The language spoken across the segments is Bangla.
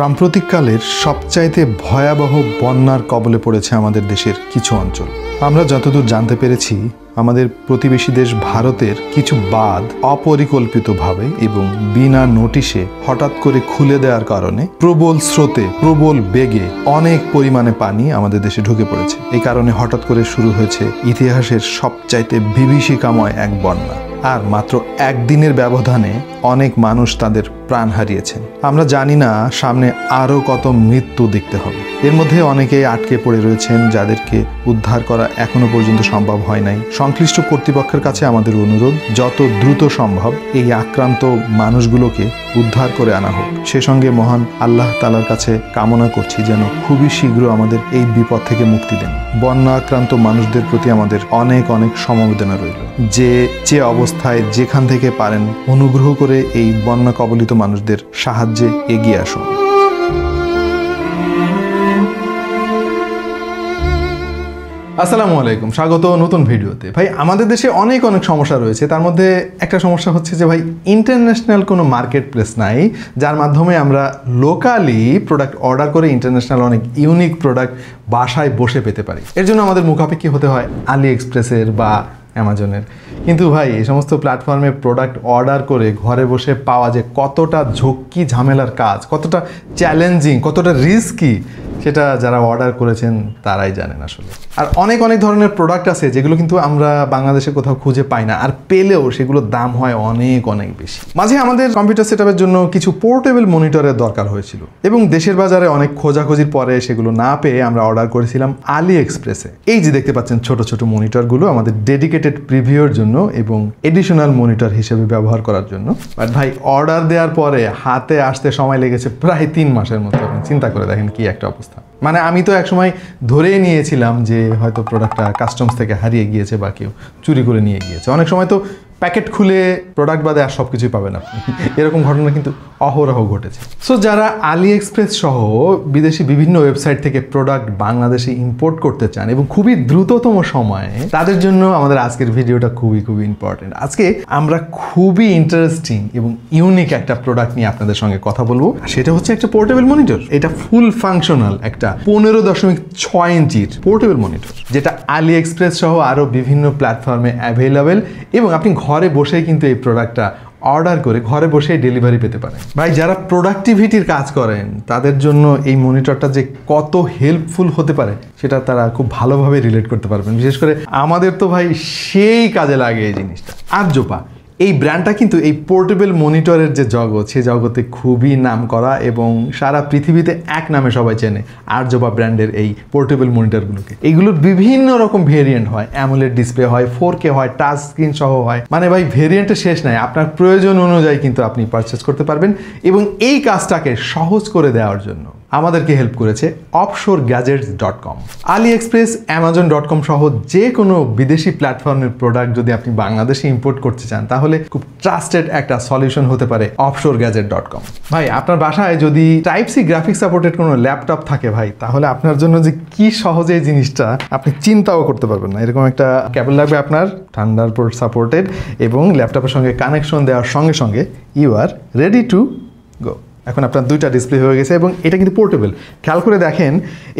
সাম্প্রতিককালের সবচাইতে ভয়াবহ বন্যার কবলে পড়েছে আমাদের দেশের কিছু অঞ্চল আমরা যতদূর জানতে পেরেছি আমাদের প্রতিবেশী দেশ ভারতের কিছু বাদ অপরিকল্পিতভাবে এবং বিনা নোটিশে হঠাৎ করে খুলে দেওয়ার কারণে প্রবল স্রোতে প্রবল বেগে অনেক পরিমাণে পানি আমাদের দেশে ঢুকে পড়েছে এই কারণে হঠাৎ করে শুরু হয়েছে ইতিহাসের সবচাইতে বিভীষিকাময় এক বন্যা আর মাত্র একদিনের ব্যবধানে অনেক মানুষ তাদের প্রাণ হারিয়েছেন আমরা জানি না সামনে আরও কত মৃত্যু দেখতে হবে এর মধ্যে অনেকেই আটকে পড়ে রয়েছেন যাদেরকে উদ্ধার করা এখনো পর্যন্ত সম্ভব হয় নাই সংশ্লিষ্ট কর্তৃপক্ষের কাছে আমাদের অনুরোধ যত দ্রুত সম্ভব এই আক্রান্ত মানুষগুলোকে উদ্ধার করে আনা হোক সে সঙ্গে মহান আল্লাহ তালার কাছে কামনা করছি যেন খুবই শীঘ্র আমাদের এই বিপদ থেকে মুক্তি দেন বন্যা আক্রান্ত মানুষদের প্রতি আমাদের অনেক অনেক সমবেদনা রইল যে যে অবস্থায় যেখান থেকে পারেন অনুগ্রহ করে এই বন্যা কবলিত মানুষদের সাহায্যে এগিয়ে আসুন আসসালামু আলাইকুম স্বাগত নতুন ভিডিওতে ভাই আমাদের দেশে অনেক অনেক সমস্যা রয়েছে তার মধ্যে একটা সমস্যা হচ্ছে যে ভাই ইন্টারন্যাশনাল কোনো মার্কেট প্লেস নাই যার মাধ্যমে আমরা লোকালি প্রোডাক্ট অর্ডার করে ইন্টারন্যাশনাল অনেক ইউনিক প্রোডাক্ট বাসায় বসে পেতে পারি এর জন্য আমাদের মুখাপেক্ষি হতে হয় আলি এক্সপ্রেসের বা অ্যামাজনের কিন্তু ভাই এই সমস্ত প্ল্যাটফর্মে প্রোডাক্ট অর্ডার করে ঘরে বসে পাওয়া যে কতটা ঝক্কি ঝামেলার কাজ কতটা চ্যালেঞ্জিং কতটা রিস্কি সেটা যারা অর্ডার করেছেন তারাই জানেন আসলে আর অনেক অনেক ধরনের প্রোডাক্ট আছে যেগুলো কিন্তু আমরা বাংলাদেশে কোথাও খুঁজে পাই না আর পেলেও সেগুলোর দাম হয় অনেক অনেক বেশি মাঝে আমাদের কম্পিউটার সেট জন্য কিছু পোর্টেবল মনিটরের দরকার হয়েছিল এবং দেশের বাজারে অনেক খোঁজাখুঁজির পরে সেগুলো না পেয়ে আমরা অর্ডার করেছিলাম আলি এক্সপ্রেসে এই যে দেখতে পাচ্ছেন ছোট ছোট মনিটরগুলো আমাদের ডেডিকেটেড প্রিভিউর জন্য এবং এডিশনাল মনিটর হিসেবে ব্যবহার করার জন্য বাট ভাই অর্ডার দেওয়ার পরে হাতে আসতে সময় লেগেছে প্রায় তিন মাসের মতো আপনি চিন্তা করে দেখেন কি একটা অবস্থা Hasta. মানে আমি তো একসময় ধরেই নিয়েছিলাম যে হয়তো প্রোডাক্টটা কাস্টমস থেকে হারিয়ে গিয়েছে বা কেউ চুরি করে নিয়ে গিয়েছে অনেক সময় তো প্যাকেট খুলে প্রোডাক্ট বাদে আর সব কিছুই পাবেন আপনি এরকম ঘটনা কিন্তু অহরহ ঘটেছে সো যারা আলি এক্সপ্রেস সহ বিদেশি বিভিন্ন ওয়েবসাইট থেকে প্রোডাক্ট বাংলাদেশে ইম্পোর্ট করতে চান এবং খুবই দ্রুততম সময়ে তাদের জন্য আমাদের আজকের ভিডিওটা খুবই খুবই ইম্পর্টেন্ট আজকে আমরা খুবই ইন্টারেস্টিং এবং ইউনিক একটা প্রোডাক্ট নিয়ে আপনাদের সঙ্গে কথা বলবো সেটা হচ্ছে একটা পোর্টেবল মনিটর এটা ফুল ফাংশনাল একটা এটা পনেরো দশমিক ছয় ইঞ্চির পোর্টেবল মনিটর যেটা আলি এক্সপ্রেস সহ আরও বিভিন্ন প্ল্যাটফর্মে অ্যাভেলেবেল এবং আপনি ঘরে বসেই কিন্তু এই প্রোডাক্টটা অর্ডার করে ঘরে বসে ডেলিভারি পেতে পারেন ভাই যারা প্রোডাক্টিভিটির কাজ করেন তাদের জন্য এই মনিটরটা যে কত হেল্পফুল হতে পারে সেটা তারা খুব ভালোভাবে রিলেট করতে পারবেন বিশেষ করে আমাদের তো ভাই সেই কাজে লাগে এই জিনিসটা আর জোপা এই ব্র্যান্ডটা কিন্তু এই পোর্টেবল মনিটরের যে জগৎ সে জগতে খুবই নাম করা এবং সারা পৃথিবীতে এক নামে সবাই চেনে আর্যবা ব্র্যান্ডের এই পোর্টেবল মনিটরগুলোকে এইগুলোর বিভিন্ন রকম ভেরিয়েন্ট হয় অ্যামুলেট ডিসপ্লে হয় ফোর কে হয় টাচ স্ক্রিন সহ হয় মানে ভাই ভেরিয়েন্টের শেষ নাই আপনার প্রয়োজন অনুযায়ী কিন্তু আপনি পারচেস করতে পারবেন এবং এই কাজটাকে সহজ করে দেওয়ার জন্য আমাদেরকে হেল্প করেছে offshore gadgets dot com AliExpress Amazon dot com সহ যে কোনো বিদেশি প্ল্যাটফর্মের প্রোডাক্ট যদি আপনি বাংলাদেশে ইম্পোর্ট করতে চান তাহলে খুব ট্রাস্টেড একটা সলিউশন হতে পারে অফশোর গ্যাজেট ডট কম ভাই আপনার বাসায় যদি টাইপ সি গ্রাফিক সাপোর্টেড কোনো ল্যাপটপ থাকে ভাই তাহলে আপনার জন্য যে কি সহজে এই জিনিসটা আপনি চিন্তাও করতে পারবেন না এরকম একটা ক্যাবল লাগবে আপনার পোর্ট সাপোর্টেড এবং ল্যাপটপের সঙ্গে কানেকশন দেওয়ার সঙ্গে সঙ্গে you are ready to go এখন আপনার দুইটা ডিসপ্লে হয়ে গেছে এবং এটা কিন্তু পোর্টেবল খেয়াল করে দেখেন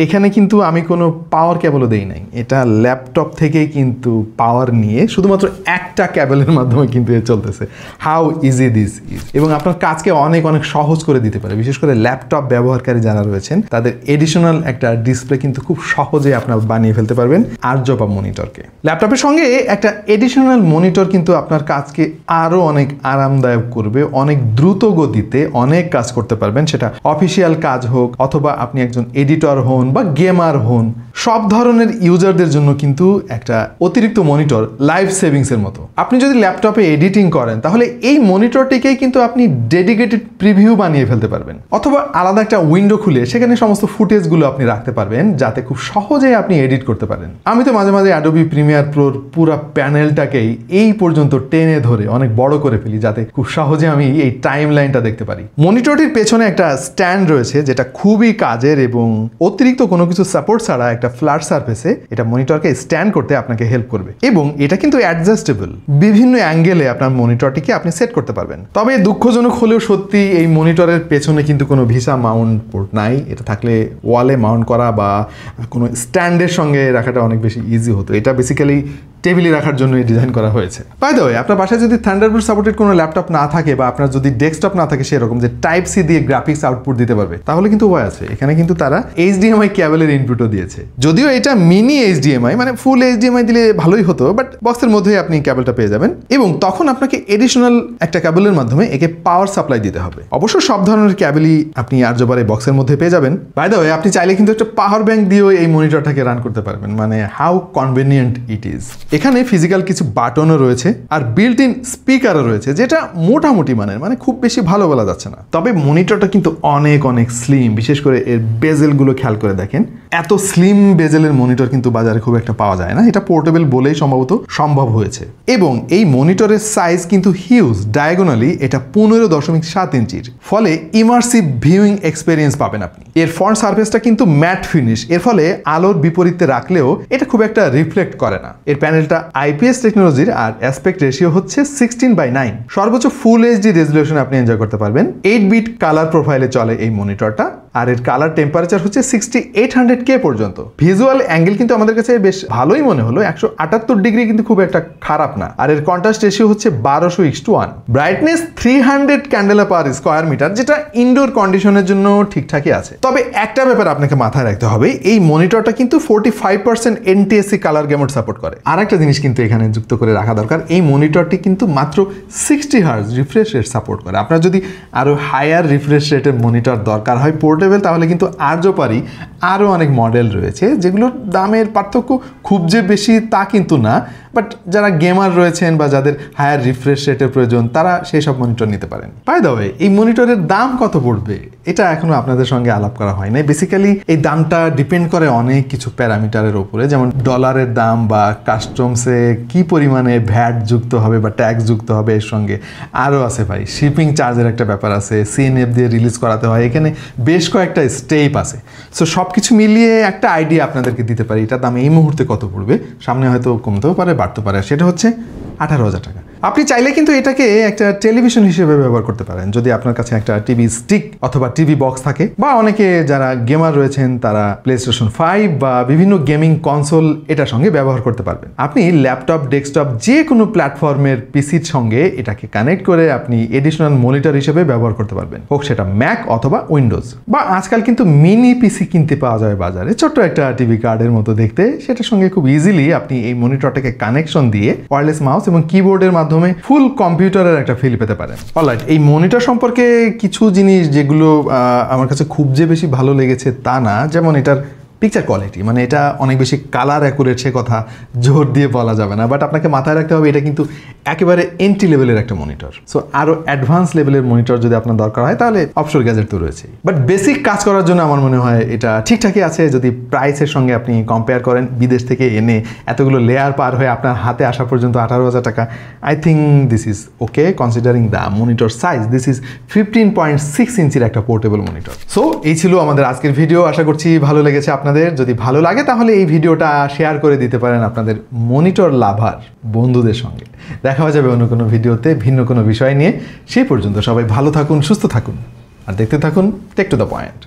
এখানে কিন্তু আমি কোনো পাওয়ার ক্যাবেলও দেই নাই এটা ল্যাপটপ থেকে কিন্তু পাওয়ার নিয়ে শুধুমাত্র একটা ক্যাবেলের মাধ্যমে কিন্তু এ চলতেছে হাউ ইজি দিস ইজ এবং আপনার কাজকে অনেক অনেক সহজ করে দিতে পারে বিশেষ করে ল্যাপটপ ব্যবহারকারী যারা রয়েছেন তাদের এডিশনাল একটা ডিসপ্লে কিন্তু খুব সহজে আপনার বানিয়ে ফেলতে পারবেন আর্যপা মনিটরকে ল্যাপটপের সঙ্গে একটা এডিশনাল মনিটর কিন্তু আপনার কাজকে আরও অনেক আরামদায়ক করবে অনেক দ্রুত গতিতে অনেক কাজ করতে পারবেন সেটা অফিসিয়াল কাজ হোক অথবা আপনি একজন এডিটর হন বা গেমার হন সব ধরনের ইউজারদের জন্য কিন্তু একটা অতিরিক্ত মনিটর লাইফ সেভিংসের মতো আপনি যদি ল্যাপটপে এডিটিং করেন তাহলে এই মনিটরটিকেই কিন্তু আপনি ডেডিকেটেড প্রিভিউ বানিয়ে ফেলতে পারবেন অথবা আলাদা একটা উইন্ডো খুলে সেখানে সমস্ত ফুটেজগুলো আপনি রাখতে পারবেন যাতে খুব সহজেই আপনি এডিট করতে পারেন আমি তো মাঝে মাঝে অ্যাডোবি প্রিমিয়ার প্রোর পুরো প্যানেলটাকেই এই পর্যন্ত টেনে ধরে অনেক বড় করে ফেলি যাতে খুব সহজে আমি এই টাইম লাইনটা দেখতে পারি মনিটর ক্যামেরাটির পেছনে একটা স্ট্যান্ড রয়েছে যেটা খুবই কাজের এবং অতিরিক্ত কোনো কিছু সাপোর্ট ছাড়া একটা ফ্ল্যাট সার্ফেসে এটা মনিটরকে স্ট্যান্ড করতে আপনাকে হেল্প করবে এবং এটা কিন্তু অ্যাডজাস্টেবল বিভিন্ন অ্যাঙ্গেলে আপনার মনিটরটিকে আপনি সেট করতে পারবেন তবে দুঃখজনক হলেও সত্যি এই মনিটরের পেছনে কিন্তু কোনো ভিসা মাউন্ট পোর্ট নাই এটা থাকলে ওয়ালে মাউন্ট করা বা কোনো স্ট্যান্ডের সঙ্গে রাখাটা অনেক বেশি ইজি হতো এটা বেসিক্যালি টেবিলে রাখার জন্য এই ডিজাইন করা হয়েছে বাই দ্য ওয়ে আপনার বাসায় যদি থান্ডারবার্ড সাপোর্টেড কোনো ল্যাপটপ না থাকে বা আপনার যদি ডেস্কটপ না থাকে সেরকম যে টাইপ সি দিয়ে গ্রাফিক্স আউটপুট দিতে পারবে তাহলে কিন্তু ওয়াই আছে এখানে কিন্তু তারা এইচডিএমআই ক্যাবেলের ইনপুটও দিয়েছে যদিও এটা মিনি এইচডিএমআই মানে ফুল এইচডিএমআই দিলে ভালোই হতো বাট বক্সের মধ্যেই আপনি ক্যাবেলটা পেয়ে যাবেন এবং তখন আপনাকে এডিশনাল একটা ক্যাবেলের মাধ্যমে একে পাওয়ার সাপ্লাই দিতে হবে অবশ্য সব ধরনের ক্যাবেলই আপনি আর্যবার এই বক্সের মধ্যে পেয়ে যাবেন বাই দ্য ওয়ে আপনি চাইলে কিন্তু একটা পাওয়ার ব্যাংক দিয়েও এই মনিটরটাকে রান করতে পারবেন মানে হাউ কনভেনিয়েন্ট ইট ইজ এখানে ফিজিক্যাল কিছু বাটনও রয়েছে আর বিল্ট ইন স্পিকারও রয়েছে যেটা মোটামুটি মানের মানে খুব বেশি ভালো বলা যাচ্ছে না তবে মনিটরটা কিন্তু অনেক অনেক স্লিম বিশেষ করে এর বেজেলগুলো খেয়াল করে দেখেন এত স্লিম বেজেলের মনিটর কিন্তু বাজারে খুব একটা পাওয়া যায় না এটা পোর্টেবল বলেই সম্ভবত সম্ভব হয়েছে এবং এই মনিটরের সাইজ কিন্তু হিউজ ডায়াগোনালি এটা পনেরো দশমিক সাত ইঞ্চির ফলে ইমার্সিভ ভিউইং এক্সপেরিয়েন্স পাবেন আপনি এর ফ্রন্ট সার্ফেসটা কিন্তু ম্যাট ফিনিশ এর ফলে আলোর বিপরীতে রাখলেও এটা খুব একটা রিফ্লেক্ট করে না এর প্যানেল প্যানেলটা আইপিএস টেকনোলজির আর অ্যাসপেক্ট রেশিও হচ্ছে সিক্সটিন বাই নাইন সর্বোচ্চ ফুল এইচডি রেজুলেশন আপনি এনজয় করতে পারবেন এইট বিট কালার প্রোফাইলে চলে এই মনিটরটা আর এর কালার টেম্পারেচার হচ্ছে সিক্সটি এইট হান্ড্রেড কে পর্যন্ত ভিজুয়াল অ্যাঙ্গেল কিন্তু আমাদের কাছে বেশ ভালোই মনে হলো একশো আটাত্তর ডিগ্রি কিন্তু খুব একটা খারাপ না আর এর কন্ট্রাস্ট রেশিও হচ্ছে বারোশো ইক্স to one brightness three hundred candela per square metre যেটা ইনডোর কন্ডিশনের জন্য ঠিকঠাকই আছে তবে একটা ব্যাপার আপনাকে মাথায় রাখতে হবে এই মনিটরটা কিন্তু forty five percent NTSC colour gamut support করে আর একটা জিনিস কিন্তু এখানে যুক্ত করে রাখা দরকার এই মনিটরটি কিন্তু মাত্র sixty hertz refresh rate support করে আপনার যদি আরও হায়ার রিফ্রেশ রেটের মনিটর দরকার হয় পোর্ট অ্যাফোর্ডেবল তাহলে কিন্তু পারি আরও অনেক মডেল রয়েছে যেগুলোর দামের পার্থক্য খুব যে বেশি তা কিন্তু না বাট যারা গেমার রয়েছেন বা যাদের হায়ার রিফ্রেশ রেটের প্রয়োজন তারা সেই সব মনিটর নিতে পারেন পাই দাবে এই মনিটরের দাম কত পড়বে এটা এখনও আপনাদের সঙ্গে আলাপ করা হয় নাই বেসিক্যালি এই দামটা ডিপেন্ড করে অনেক কিছু প্যারামিটারের ওপরে যেমন ডলারের দাম বা কাস্টমসে কি পরিমাণে ভ্যাট যুক্ত হবে বা ট্যাক্স যুক্ত হবে এর সঙ্গে আরও আছে ভাই শিপিং চার্জের একটা ব্যাপার আছে সিএনএফ দিয়ে রিলিজ করাতে হয় এখানে বেশ কয়েকটা স্টেপ আছে সো সব কিছু মিলিয়ে একটা আইডিয়া আপনাদেরকে দিতে পারি এটা দাম এই মুহূর্তে কত পড়বে সামনে হয়তো কমতেও পারে বাড়তে পারে সেটা হচ্ছে আঠারো হাজার টাকা আপনি চাইলে কিন্তু এটাকে একটা টেলিভিশন হিসেবে ব্যবহার করতে পারেন যদি আপনার কাছে একটা টিভি স্টিক অথবা টিভি বক্স থাকে বা অনেকে যারা গেমার রয়েছেন তারা প্লে স্টেশন ফাইভ বা বিভিন্ন গেমিং কনসোল এটার সঙ্গে ব্যবহার করতে পারবেন আপনি ল্যাপটপ ডেস্কটপ যে কোনো প্ল্যাটফর্মের পিসির সঙ্গে এটাকে কানেক্ট করে আপনি এডিশনাল মনিটর হিসেবে ব্যবহার করতে পারবেন হোক সেটা ম্যাক অথবা উইন্ডোজ বা আজকাল কিন্তু মিনি পিসি কিনতে পাওয়া যায় বাজারে ছোট্ট একটা টিভি কার্ডের মতো দেখতে সেটার সঙ্গে খুব ইজিলি আপনি এই মনিটরটাকে কানেকশন দিয়ে ওয়ারলেস মাউস এবং কিবোর্ডের মাধ্যমে মাধ্যমে ফুল কম্পিউটারের একটা ফিল পেতে পারেন অলরাইট এই মনিটর সম্পর্কে কিছু জিনিস যেগুলো আমার কাছে খুব যে বেশি ভালো লেগেছে তা না যেমন এটার পিকচার কোয়ালিটি মানে এটা অনেক বেশি কালার অ্যাকুরেট সে কথা জোর দিয়ে বলা যাবে না বাট আপনাকে মাথায় রাখতে হবে এটা কিন্তু একেবারে এন্ট্রি লেভেলের একটা মনিটর সো আরও অ্যাডভান্স লেভেলের মনিটর যদি আপনার দরকার হয় তাহলে অপশোর গ্যাজেট তো রয়েছেই বাট বেসিক কাজ করার জন্য আমার মনে হয় এটা ঠিকঠাকই আছে যদি প্রাইসের সঙ্গে আপনি কম্পেয়ার করেন বিদেশ থেকে এনে এতগুলো লেয়ার পার হয়ে আপনার হাতে আসা পর্যন্ত আঠারো হাজার টাকা I think this is okay considering the monitor size this is fifteen point six ইঞ্চির একটা পোর্টেবল মনিটর সো এই ছিল আমাদের আজকের ভিডিও আশা করছি ভালো লেগেছে আপনার আপনাদের যদি ভালো লাগে তাহলে এই ভিডিওটা শেয়ার করে দিতে পারেন আপনাদের মনিটর লাভার বন্ধুদের সঙ্গে দেখা যাবে অন্য কোনো ভিডিওতে ভিন্ন কোনো বিষয় নিয়ে সেই পর্যন্ত সবাই ভালো থাকুন সুস্থ থাকুন আর দেখতে থাকুন টেক টু দ্য পয়েন্ট